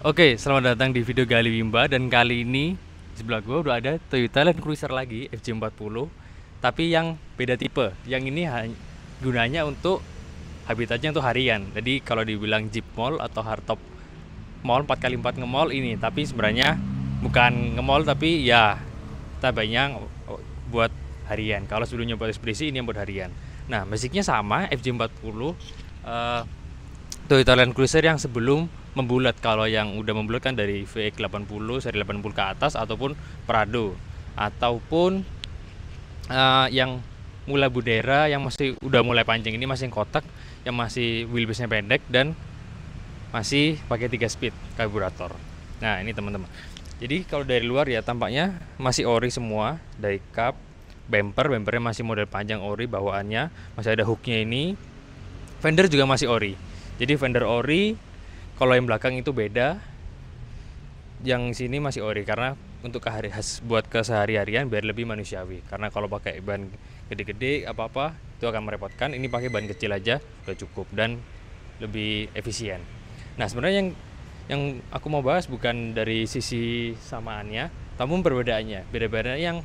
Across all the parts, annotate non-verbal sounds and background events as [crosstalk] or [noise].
Oke, selamat datang di video Gali Wimba dan kali ini di sebelah gua udah ada Toyota Land Cruiser lagi FJ40 tapi yang beda tipe. Yang ini gunanya untuk habitatnya untuk harian. Jadi kalau dibilang Jeep Mall atau hardtop mall 4x4 nge-mall ini, tapi sebenarnya bukan nge-mall tapi ya kita banyak buat harian. Kalau sebelumnya buat ekspedisi ini yang buat harian. Nah, basicnya sama FJ40 uh, eh, Toyota Land Cruiser yang sebelum membulat kalau yang udah membulat kan dari VX80 seri 80 ke atas ataupun Prado ataupun uh, yang mula budera yang masih udah mulai panjang ini masih kotak yang masih wheelbase-nya pendek dan masih pakai 3 speed karburator. Nah, ini teman-teman. Jadi kalau dari luar ya tampaknya masih ori semua dari cup bumper bumpernya masih model panjang ori bawaannya masih ada hooknya ini fender juga masih ori jadi fender ori kalau yang belakang itu beda yang sini masih ori karena untuk hari khas buat ke sehari-harian biar lebih manusiawi karena kalau pakai ban gede-gede apa-apa itu akan merepotkan ini pakai ban kecil aja udah cukup dan lebih efisien nah sebenarnya yang yang aku mau bahas bukan dari sisi samaannya tapi perbedaannya beda-beda yang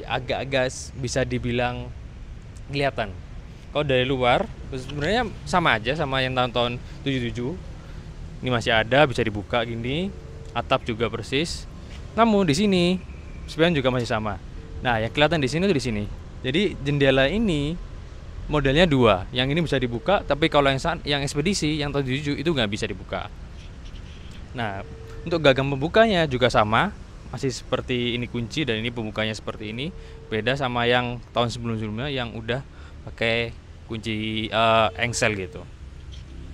agak-agak bisa dibilang kelihatan kalau dari luar sebenarnya sama aja sama yang tahun-tahun 77 ini masih ada bisa dibuka gini atap juga persis namun di sini sebenarnya juga masih sama nah yang kelihatan di sini tuh di sini jadi jendela ini modelnya dua yang ini bisa dibuka tapi kalau yang yang ekspedisi yang tahun 77 itu nggak bisa dibuka nah untuk gagang pembukanya juga sama masih seperti ini kunci dan ini pembukanya seperti ini beda sama yang tahun sebelum-sebelumnya yang udah pakai kunci uh, engsel gitu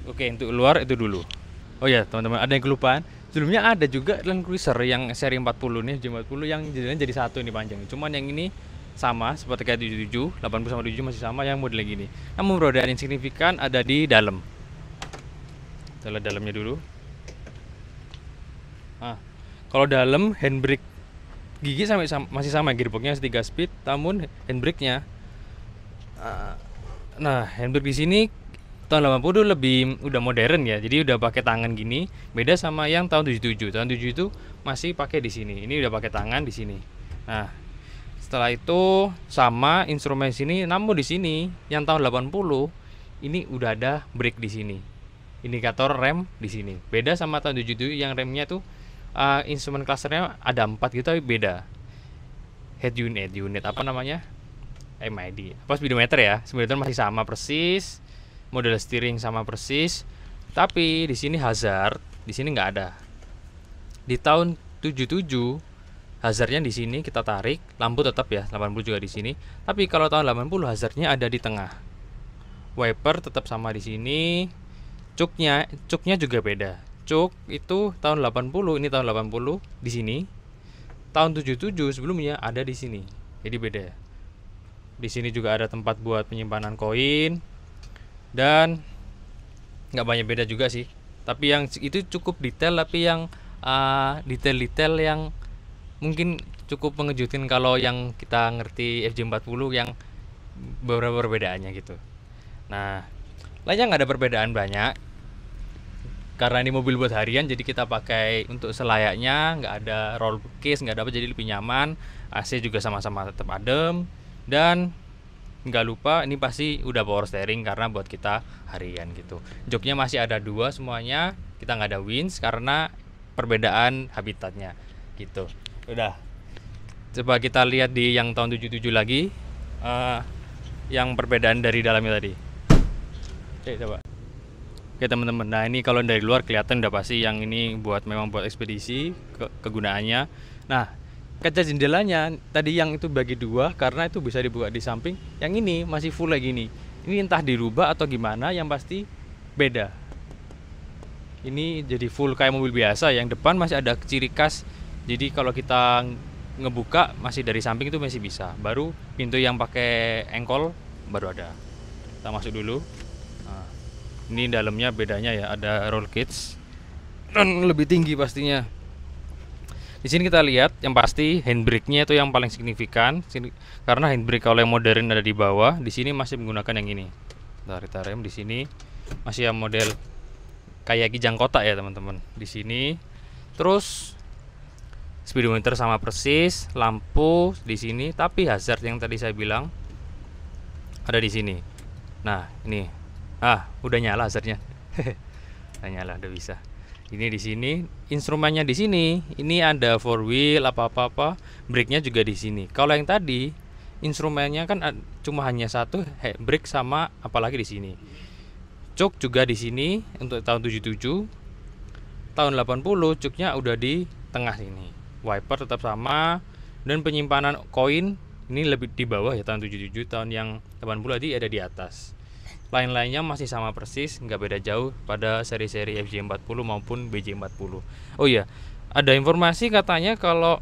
oke untuk luar itu dulu Oh ya teman-teman ada yang kelupaan sebelumnya ada juga Land Cruiser yang seri 40 nih jadi 40 yang jadinya jadi satu ini panjang cuman yang ini sama seperti kayak 77 80 sama 77 masih sama yang model gini namun perbedaan yang signifikan ada di dalam kita lihat dalamnya dulu nah, kalau dalam handbrake gigi sama, masih sama gearboxnya 3 speed namun handbrake nya ah, nah handbrake di sini tahun 80 lebih udah modern ya. Jadi udah pakai tangan gini, beda sama yang tahun 77. Tahun 7 itu masih pakai di sini. Ini udah pakai tangan di sini. Nah, setelah itu sama instrumen sini namun di sini yang tahun 80 ini udah ada break di sini. Indikator rem di sini. Beda sama tahun 77 yang remnya tuh uh, instrumen klasternya ada empat gitu tapi beda. Head unit, head unit apa namanya? MID. Apa speedometer ya? Speedometer masih sama persis model steering sama persis tapi di sini hazard di sini nggak ada di tahun 77 hazardnya di sini kita tarik lampu tetap ya 80 juga di sini tapi kalau tahun 80 hazardnya ada di tengah wiper tetap sama di sini cuknya cuknya juga beda cuk itu tahun 80 ini tahun 80 di sini tahun 77 sebelumnya ada di sini jadi beda di sini juga ada tempat buat penyimpanan koin dan nggak banyak beda juga sih tapi yang itu cukup detail tapi yang detail ah, detail-detail yang mungkin cukup mengejutin kalau yang kita ngerti FJ40 yang beberapa perbedaannya gitu nah lainnya nggak ada perbedaan banyak karena ini mobil buat harian jadi kita pakai untuk selayaknya nggak ada roll case nggak ada apa jadi lebih nyaman AC juga sama-sama tetap adem dan nggak lupa ini pasti udah power steering karena buat kita harian gitu joknya masih ada dua semuanya kita nggak ada winch karena perbedaan habitatnya gitu udah coba kita lihat di yang tahun 77 lagi uh, yang perbedaan dari dalamnya tadi oke coba oke teman-teman nah ini kalau dari luar kelihatan udah pasti yang ini buat memang buat ekspedisi ke kegunaannya nah kaca jendelanya tadi yang itu bagi dua karena itu bisa dibuka di samping yang ini masih full lagi nih ini entah dirubah atau gimana yang pasti beda ini jadi full kayak mobil biasa yang depan masih ada ciri khas jadi kalau kita ngebuka masih dari samping itu masih bisa baru pintu yang pakai engkol baru ada kita masuk dulu nah, ini dalamnya bedanya ya ada roll cage lebih tinggi pastinya di sini kita lihat yang pasti handbrake-nya itu yang paling signifikan sini, karena handbrake kalau yang modern ada di bawah, di sini masih menggunakan yang ini. dari rem di sini masih yang model kayak kijang kota ya teman-teman. Di sini terus speedometer sama persis, lampu di sini, tapi hazard yang tadi saya bilang ada di sini. Nah, ini. Ah, udah nyala hazardnya. [laughs] udah nyala, udah bisa ini di sini instrumennya di sini ini ada four wheel apa apa apa breaknya juga di sini kalau yang tadi instrumennya kan cuma hanya satu break sama apalagi di sini cuk juga di sini untuk tahun 77 tahun 80 cuknya udah di tengah sini wiper tetap sama dan penyimpanan koin ini lebih di bawah ya tahun 77 tahun yang 80 tadi ada di atas lain-lainnya masih sama persis nggak beda jauh pada seri-seri FJ40 maupun BJ40 oh iya ada informasi katanya kalau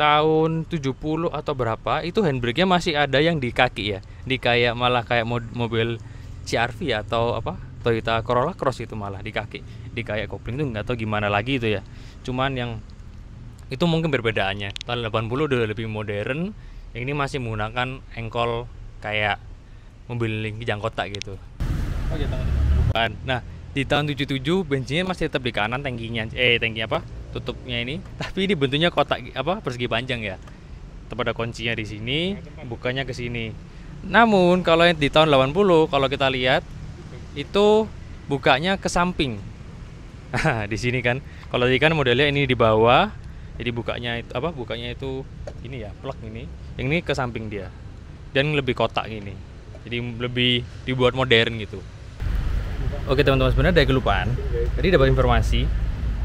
tahun 70 atau berapa itu handbrake-nya masih ada yang di kaki ya di kayak malah kayak mobil CRV atau apa Toyota Corolla Cross itu malah di kaki di kayak kopling itu nggak tahu gimana lagi itu ya cuman yang itu mungkin perbedaannya tahun 80 udah lebih modern yang ini masih menggunakan engkol kayak mobil kijang kota gitu oh iya gitu. tahun bukan nah di tahun 77 bensinnya masih tetap di kanan tangkinya eh tangki apa tutupnya ini tapi ini bentuknya kotak apa persegi panjang ya tetap ada kuncinya di sini bukanya ke sini namun kalau yang di tahun 80 kalau kita lihat itu bukanya ke samping [laughs] di sini kan kalau tadi kan modelnya ini di bawah jadi bukanya itu apa bukanya itu ini ya plug ini yang ini ke samping dia dan lebih kotak ini jadi lebih dibuat modern gitu oke teman-teman sebenarnya ada kelupaan tadi dapat informasi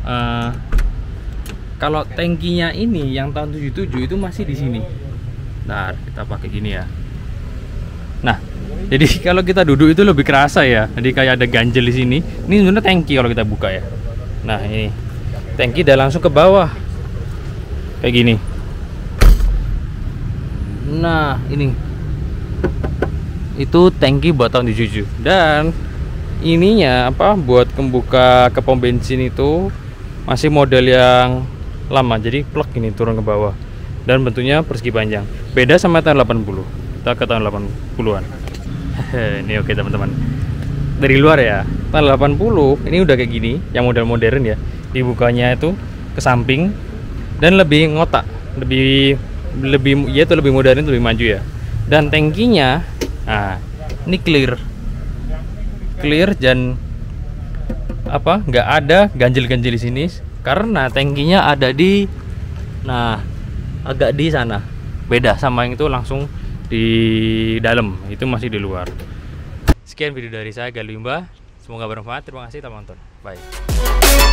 uh, kalau tangkinya ini yang tahun 77 itu masih di sini nah kita pakai gini ya nah jadi [laughs] kalau kita duduk itu lebih kerasa ya jadi kayak ada ganjel di sini ini sebenarnya tangki kalau kita buka ya nah ini tangki udah langsung ke bawah kayak gini nah ini itu tangki buat tahun 77 dan ininya apa buat pembuka ke pom bensin itu masih model yang lama jadi plug ini turun ke bawah dan bentuknya persegi panjang beda sama tahun 80 kita ke tahun 80-an [laughs] ini oke teman-teman dari luar ya tahun 80 ini udah kayak gini yang model modern ya dibukanya itu ke samping dan lebih ngotak lebih lebih ya itu lebih modern lebih maju ya dan tangkinya nah ini clear clear dan apa nggak ada ganjil-ganjil di sini karena tangkinya ada di nah agak di sana beda sama yang itu langsung di dalam itu masih di luar sekian video dari saya Galimba semoga bermanfaat terima kasih telah menonton bye